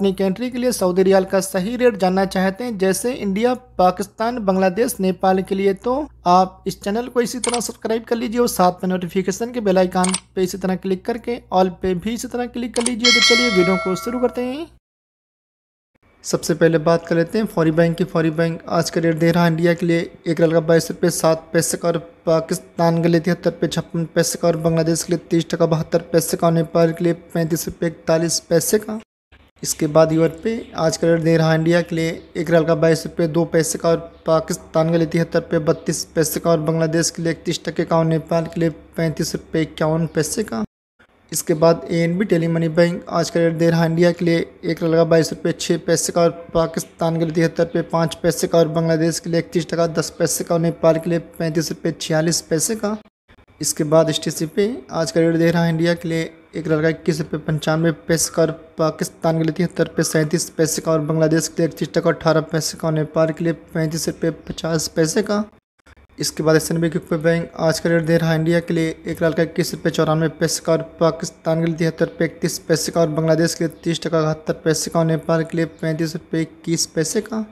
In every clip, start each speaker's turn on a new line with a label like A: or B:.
A: अपनी कंट्री के लिए सऊदी रियाल का सही रेट जानना चाहते हैं जैसे इंडिया पाकिस्तान बांग्लादेश नेपाल के लिए तो आप इस चैनल को इसी तरह सब्सक्राइब कर लीजिए और साथ में नोटिफिकेशन के बेल आइकान पे इसी तरह क्लिक करके ऑल पे भी इसी तरह क्लिक कर लीजिए तो चलिए वीडियो को शुरू करते हैं सबसे पहले बात कर लेते हैं फौरी बैंक की फौरी बैंक आज का रेट दे रहा है इंडिया के लिए एक रल का बाईस रुपये सात पैसे का और पाकिस्तान के लिए तिहत्तर रुपये छप्पन पैसे का और बांग्लादेश के लिए तीस टका बहत्तर पैसे का और नेपाल के लिए पैंतीस रुपये इकतालीस पैसे का इसके बाद यूएन पे आज का रेट दे रहा है इंडिया के लिए एक रल का बाईस रुपये दो पैसे का और पाकिस्तान के लिए तिहत्तर रुपये बत्तीस पैसे का और बांग्लादेश के लिए इकतीस टके का और नेपाल के लिए पैंतीस रुपये इक्यावन पैसे का इसके बाद A N B tele money bank आज का रेट दे रहा है इंडिया के लिए एक रल का बाईस रुपये छः पैसे का और पाकिस्तान के लिए तिहत्तर रुपये पाँच पैसे का और बांग्लादेश के लिए इकतीस टका दस पैसे का और नेपाल के लिए पैंतीस रुपये छियालीस पैसे का इसके बाद एस टी सी पे आज का रेट दे रहा है इंडिया के लिए एक लड़का इक्कीस रुपये पंचानवे पैसे का और पाकिस्तान के लिए तिहत्तर रुपये सैंतीस पैसे का और बांग्लादेश के लिए इकतीस टका अठारह पैसे का और नेपाल के लिए पैंतीस रुपये पचास पैसे का इसके बाद एसन बी बी बैंक आज का रेट दे रहा है इंडिया के लिए एक लड़का इक्कीस रुपये चौरानवे पैसे का और पाकिस्तान के लिए तिहत्तर रुपये इकतीस पैसे का और बांग्लादेश के लिए तीस टका इकहत्तर पैसे का और नेपाल के लिए पैंतीस रुपये इक्कीस पैसे का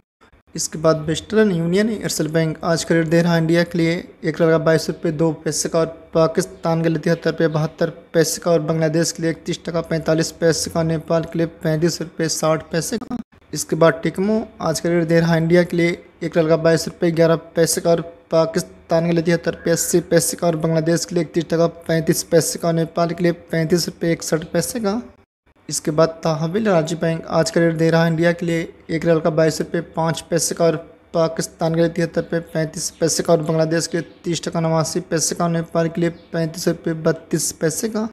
A: इसके बाद वेस्टर्न यूनियन एयरसेल बैंक आज रेट दे रहा इंडिया के लिए एक लड़का बाईस रुपये दो पैसे का और पाकिस्तान के लिए तिहत्तर रुपये बहत्तर पैसे का और बांग्लादेश के लिए इकतीस टका पैंतालीस पैसे का नेपाल के लिए पैंतीस रुपये साठ पैसे का इसके बाद टिकमो आज का रेट दे रहा इंडिया के लिए एक लड़का बाईस रुपये ग्यारह पैसे का और पाकिस्तान के लिए तिहत्तर रुपये अस्सी पैसे का और बांग्लादेश के लिए इकतीस टका पैंतीस पैसे का नेपाल के लिए पैंतीस रुपये इकसठ पैसे का इसके बाद तहविल राज्य बैंक आज का रेट दे रहा है इंडिया के लिए एक रेल का बाईस रुपये पाँच पैसे का और पाकिस्तान के लिए तिहत्तर रुपये पैंतीस पैसे का और बांग्लादेश के लिए तीस टका नवासी पैसे का नेपाल के लिए पैंतीस रुपये बत्तीस पैसे का